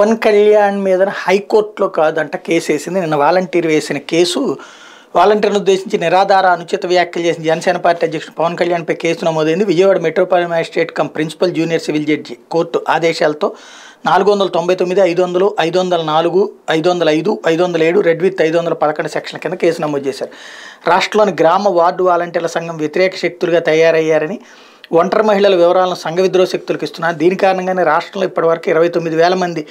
పవన్ కళ్యాణ్ మీద హైకోర్టులో కాదంట కేసు వేసింది నిన్న వాలంటీర్ వేసిన కేసు వాలంటీర్ను ఉద్దేశించి నిరాధార అనుచిత వ్యాఖ్యలు చేసిన జనసేన పార్టీ అధ్యక్షుడు పవన్ కళ్యాణ్పై కేసు నమోదైంది Vijayawada metropolitan magistrate cum principal junior civil judge court ఆదేశాలతో నాలుగు వందల తొంభై తొమ్మిది ఐదు వందలు ఐదు వందల నాలుగు ఐదు వందల ఐదు ఐదు వందల ఏడు రెడ్ విత్ ఐదు వందల పదకొండు సెక్షన్ కింద కేసు నమోదు చేశారు రాష్ట్రంలోని గ్రామ వార్డు వాలంటీర్ల సంఘం వ్యతిరేక శక్తులుగా తయారయ్యారని ఒంటరి మహిళల వివరాలను సంఘ విద్రోహ శక్తులకు ఇస్తున్నారు దీని కారణంగానే రాష్ట్రంలో ఇప్పటివరకు ఇరవై తొమ్మిది వేల మంది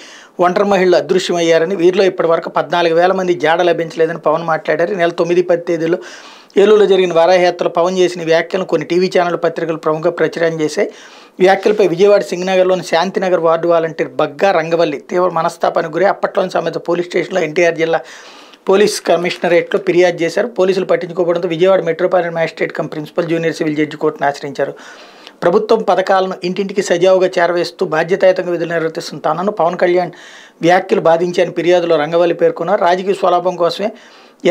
ఒంటరి మహిళలు అదృశ్యమయ్యారని వీరిలో ఇప్పటివరకు పద్నాలుగు వేల మంది జాడ లభించలేదని పవన్ మాట్లాడారు నెల తొమ్మిది పది తేదీలో ఏలూరులో జరిగిన వారాహయాత్రలో పవన్ చేసిన వ్యాఖ్యలను కొన్ని టీవీ ఛానల్ పత్రికలు ప్రముఖ ప్రచారం చేశాయి వ్యాఖ్యలపై విజయవాడ సింగనగర్లోని శాంతినగర్ వార్డు వాలంటీర్ బగ్గా రంగవల్లి తీవ్ర మనస్తాపానికి గురి అప్పట్లోని సమేత పోలీస్ స్టేషన్లో ఎన్టీఆర్ జిల్లా పోలీస్ కమిషనరేట్లో ఫిర్యాదు చేశారు పోలీసులు పట్టించుకోవడంతో Vijayawada metropolitan magistrate cum principal junior civil judge కోర్టును ఆశ్రయించారు ప్రభుత్వం పథకాలను ఇంటింటికి సజావుగా చేరవేస్తూ బాధ్యతాయుతంగా విధులు నిర్వర్తిస్తున్న తనను పవన్ కళ్యాణ్ వ్యాఖ్యలు బాధించాయని ఫిర్యాదులో రంగవల్లి పేర్కొన్నారు రాజకీయ స్వలాభం కోసమే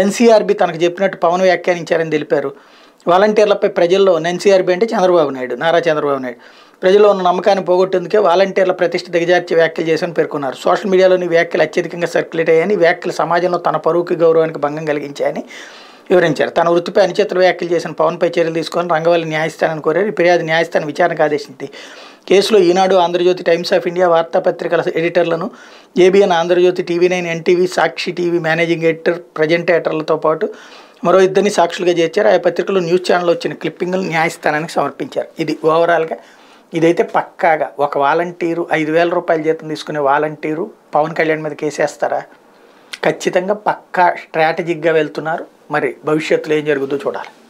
ఎన్సీఆర్బీ తనకు చెప్పినట్టు పవన్ వ్యాఖ్యానించారని తెలిపారు వాలంటీర్లపై ప్రజల్లో ఎన్సీఆర్బీ అంటే చంద్రబాబు నాయుడు నారా చంద్రబాబు నాయుడు ప్రజల్లో ఉన్న నమ్మకాన్ని పోగొట్టేందుకే వాలంటీర్ల ప్రతిష్ట దిగజార్చి వ్యాఖ్యలు చేశాను పేర్కొన్నారు సోషల్ మీడియాలోని వ్యాఖ్యలు అత్యధికంగా సర్క్యులేట్ అయ్యాయని వ్యాఖ్యలు సమాజంలో తన పరువుకి గౌరవానికి భంగం కలిగించాయని వివరించారు తన వృత్తిపై అనుచితుల వ్యాఖ్యలు చేసిన పవన్పై చర్యలు తీసుకొని రంగవల్లి న్యాయస్థానాన్ని కోరారు ఫిర్యాదు న్యాయస్థానం విచారణకు ఆదేశించింది కేసులో Eenadu Andhra Jyothi Times of India వార్తాపత్రికల ఎడిటర్లను ABN Andhra Jyothi TV nine NTV Sakshi TV managing editor ప్రజెంటేటర్లతో పాటు మరో ఇద్దరిని సాక్షులుగా చేర్చారు ఆయా పత్రికలో న్యూస్ ఛానల్ వచ్చిన క్లిప్పింగ్లు న్యాయస్థానానికి సమర్పించారు ఇది ఓవరాల్గా ఇదైతే పక్కాగా ఒక వాలంటీరు ఐదు వేల రూపాయల జీతం తీసుకునే వాలంటీరు పవన్ కళ్యాణ్ మీద కేసేస్తారా ఖచ్చితంగా పక్కా స్ట్రాటజిక్గా వెళ్తున్నారు మరి భవిష్యత్తులో ఏం జరుగుతుందో చూడాలి